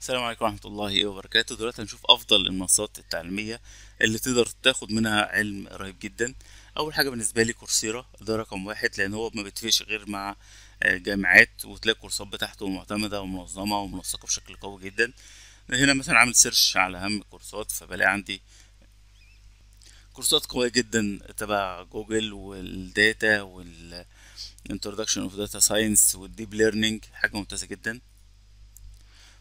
السلام عليكم ورحمة الله وبركاته دلوقتي هنشوف أفضل المنصات التعليمية اللي تقدر تاخد منها علم رهيب جدا أول حاجة بالنسبة لي كورسيرا ده رقم واحد لأن هو ما بيتفقش غير مع آه، جامعات وتلاقي الكورسات بتاعته معتمدة ومنظمة ومنسقة بشكل قوي جدا هنا مثلا عامل سيرش على أهم الكورسات فبلاقي عندي كورسات قوية جدا تبع جوجل والداتا والانترودكشن اوف داتا ساينس والديب ليرنينج حاجة ممتازة جدا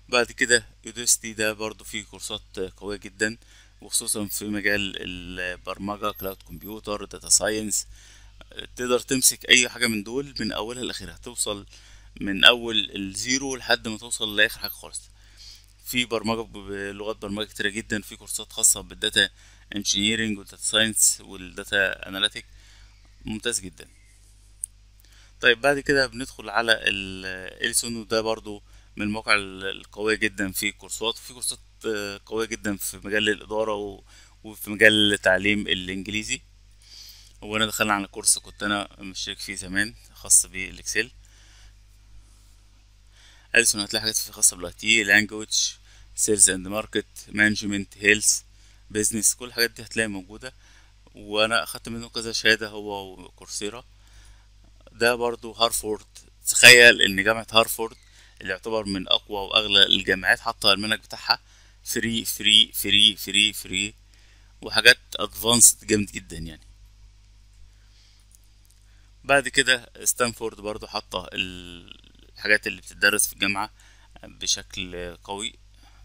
بعد كده يوديستي ده برضو فيه كورسات قوية جدا وخصوصا في مجال البرمجة كلاود كمبيوتر داتا ساينس تقدر تمسك اي حاجة من دول من اولها لاخرها توصل من اول الزيرو لحد ما توصل لاخر حاجة خالص في برمجة بلغات برمجة كتيرة جدا في كورسات خاصة بالداتا انجينيرينج والداتا ساينس والداتا اناليتيك ممتاز جدا طيب بعد كده بندخل على الاليسون ده برضو من المواقع القوية جدا في كورسات وفي كورسات آه، قوية جدا في مجال الإدارة وفي مجال تعليم الإنجليزي وانا دخلنا على كورس كنت أنا مشترك فيه زمان خاص بالإكسل ألسون هتلاقي حاجات فيه خاصة بالاي تي لانجوج سيلز اند ماركت مانجمنت هيلث بيزنس كل الحاجات دي هتلاقي موجودة وأنا أخدت منه كذا شهادة هو وكورسيرا ده برضو هارفورد تخيل إن جامعة هارفورد اللي يعتبر من اقوى واغلى الجامعات حاطه المنهج بتاعها فري فري فري فري فري وحاجات ادفانسد جامد جدا يعني بعد كده ستانفورد برضو حاطه الحاجات اللي بتدرس في الجامعه بشكل قوي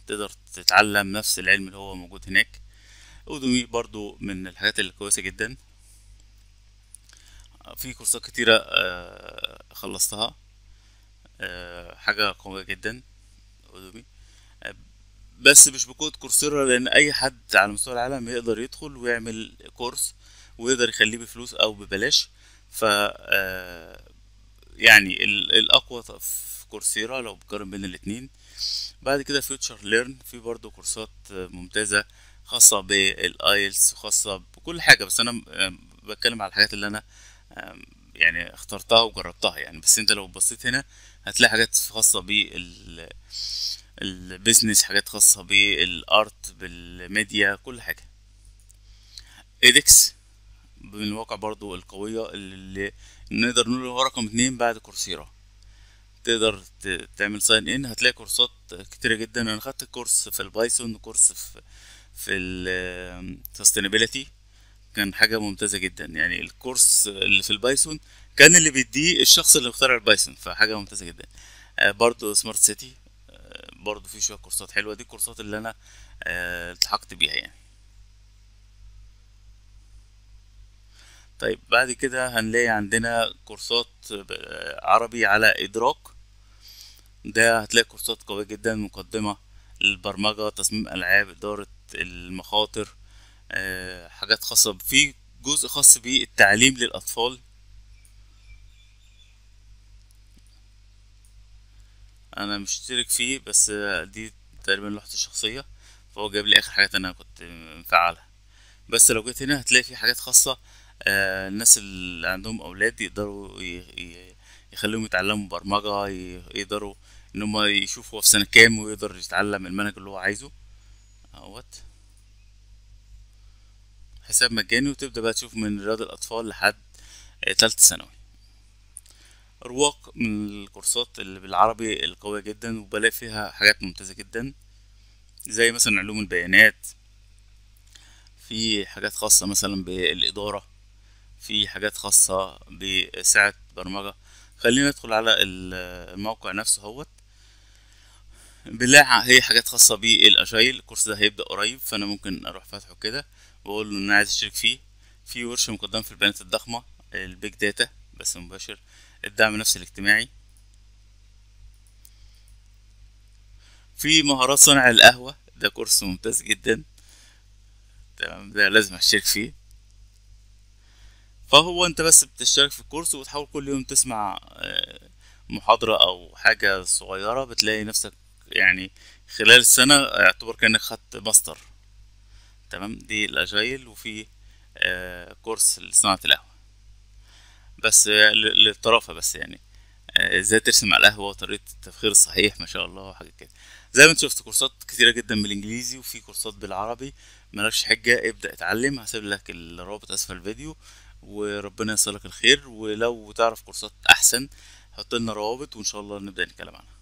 تقدر تتعلم نفس العلم اللي هو موجود هناك اودومي برضو من الحاجات اللي كويسه جدا في كورسات كتيره آه، خلصتها آه، حاجة قوية جدا ادوبي آه، بس مش بكود كورسيرا لان اي حد على مستوى العالم يقدر يدخل ويعمل كورس ويقدر يخليه بفلوس او ببلاش ف آه، يعني الاقوى في كورسيرا لو بقارن بين الاتنين بعد كده فيوتشر ليرن في برضو كورسات ممتازة خاصة بالايلتس خاصة بكل حاجة بس انا بتكلم على الحاجات اللي انا يعني اخترتها وجربتها يعني بس انت لو بصيت هنا هتلاقي حاجات خاصة بالبزنس حاجات خاصة بالارت بالميديا كل حاجة ايدكس من الواقع برضو القوية اللي نقدر نقول هو رقم اتنين بعد كورسيرا تقدر تعمل ساين ان هتلاقي كورسات كتيرة جدا انا خدت كورس في البايثون كورس في في sustainability كان حاجه ممتازه جدا يعني الكورس اللي في البايثون كان اللي بيديه الشخص اللي مخترع البايثون فحاجه ممتازه جدا آه، برضو سمارت آه، سيتي برضو في شويه كورسات حلوه دي الكورسات اللي انا آه، التحقت بيها يعني طيب بعد كده هنلاقي عندنا كورسات عربي على ادراك ده هتلاقي كورسات قويه جدا مقدمه للبرمجه تصميم العاب اداره المخاطر آه، حاجات خاصة في جزء خاص بالتعليم للأطفال أنا مشترك فيه بس دي تقريبا لوحتي الشخصية فهو جاب لي آخر حاجات أنا كنت مفعلها بس لو جيت هنا هتلاقي في حاجات خاصة آه، الناس اللي عندهم أولاد يقدروا يخليهم يتعلموا برمجة يقدروا إن هما يشوفوا في سنة كام ويقدر يتعلم المنهج اللي هو عايزه اهوت حساب مجاني وتبدأ بقى تشوف من رياض الأطفال لحد آه، تالتة ثانوي رواق من الكورسات اللي بالعربي القوية جدا وبلاقي فيها حاجات ممتازة جدا زي مثلا علوم البيانات في حاجات خاصة مثلا بالإدارة في حاجات خاصة بساعة برمجة خلينا ندخل على آه، الموقع نفسه هوت بنلاقي هي حاجات خاصة بالأجايل الكورس ده هيبدأ قريب فأنا ممكن أروح فاتحه كده بقول له ان انا عايز اشترك فيه في ورش مقدمة في البيانات الضخمة البيج داتا بس مباشر الدعم النفسي الاجتماعي في مهارات صنع القهوة ده كورس ممتاز جدا تمام ده لازم اشترك فيه فهو انت بس بتشترك في الكورس وتحاول كل يوم تسمع آه، محاضرة او حاجة صغيرة بتلاقي نفسك يعني خلال السنة اعتبر كأنك خدت ماستر تمام دي الاجايل وفي آه، كورس لصناعه القهوه بس آه، للطرافه بس يعني آه، ازاي ترسم على القهوه وطريقه التفخير الصحيح ما شاء الله وحاجات كده زي ما انت شفت كورسات كتيره جدا بالانجليزي وفي كورسات بالعربي مالكش حجه ابدا اتعلم هسيب لك الرابط اسفل الفيديو وربنا يصلك الخير ولو تعرف كورسات احسن حط لنا روابط وان شاء الله نبدا نتكلم عنها